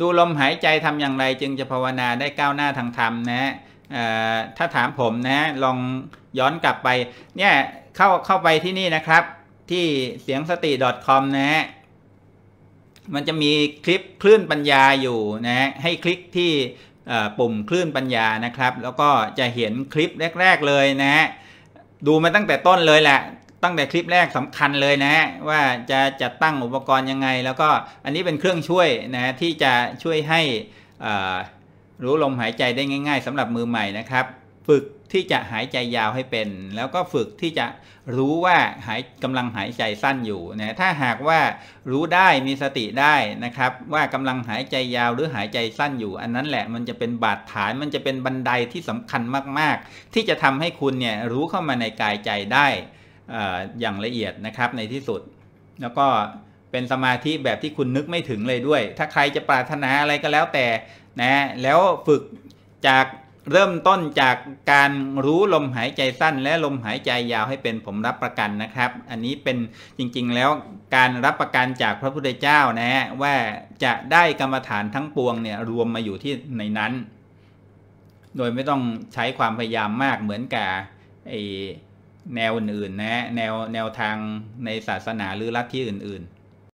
ดูลมหายใจทำอย่างไรจึงจะภาวนาได้ก้าวหน้าทางธรรมนะฮะถ้าถามผมนะลองย้อนกลับไปเนี่ยเข้าเข้าไปที่นี่นะครับที่เสียงสติ .com นะฮะมันจะมีคลิปคลื่นปัญญาอยู่นะ ให้คลิกที่ปุ่มคลื่นปัญญานะครับ แล้วก็จะเห็นคลิปแรกๆเลยนะฮะดูมาตั้งแต่ต้นเลยแหละตั้งแต่คลิปแรกสำคัญเลยนะว่าจะจัดตั้งอุปกรณ์ยังไง แล้วก็อันนี้เป็นเครื่องช่วยนะที่จะช่วยให้รู้ลมหายใจได้ง่ายๆ สำหรับมือใหม่นะครับฝึกที่จะหายใจยาวให้เป็น แล้วก็ฝึกที่จะรู้ว่าหายกำลังหายใจสั้นอยู่นะถ้าหากว่ารู้ได้มีสติได้นะครับว่ากำลังหายใจยาวหรือหายใจสั้นอยู่ อันนั้นแหละมันจะเป็นบาดฐานมันจะเป็นบันไดที่สำคัญมากๆ ที่จะทำให้คุณเนี่ยรู้เข้ามาในกายใจได้อย่างละเอียดนะครับในที่สุด แล้วก็เป็นสมาธิแบบที่คุณนึกไม่ถึงเลยด้วย ถ้าใครจะปรารถนาอะไรก็แล้วแต่นะแล้วฝึกจากเริ่มต้นจากการรู้ลมหายใจสั้น และลมหายใจยาวให้เป็นผมรับประกันนะครับ อันนี้เป็นจริง ๆแล้วการรับประกันจากพระพุทธเจ้านะว่าจะได้กรรมฐานทั้งปวงเนี่ยรวมมาอยู่ที่ในนั้น โดยไม่ต้องใช้ความพยายามมากเหมือนกับไอแนวอื่นๆ นะ แนว แนวทางในศาสนาหรือลัทธิอื่นๆ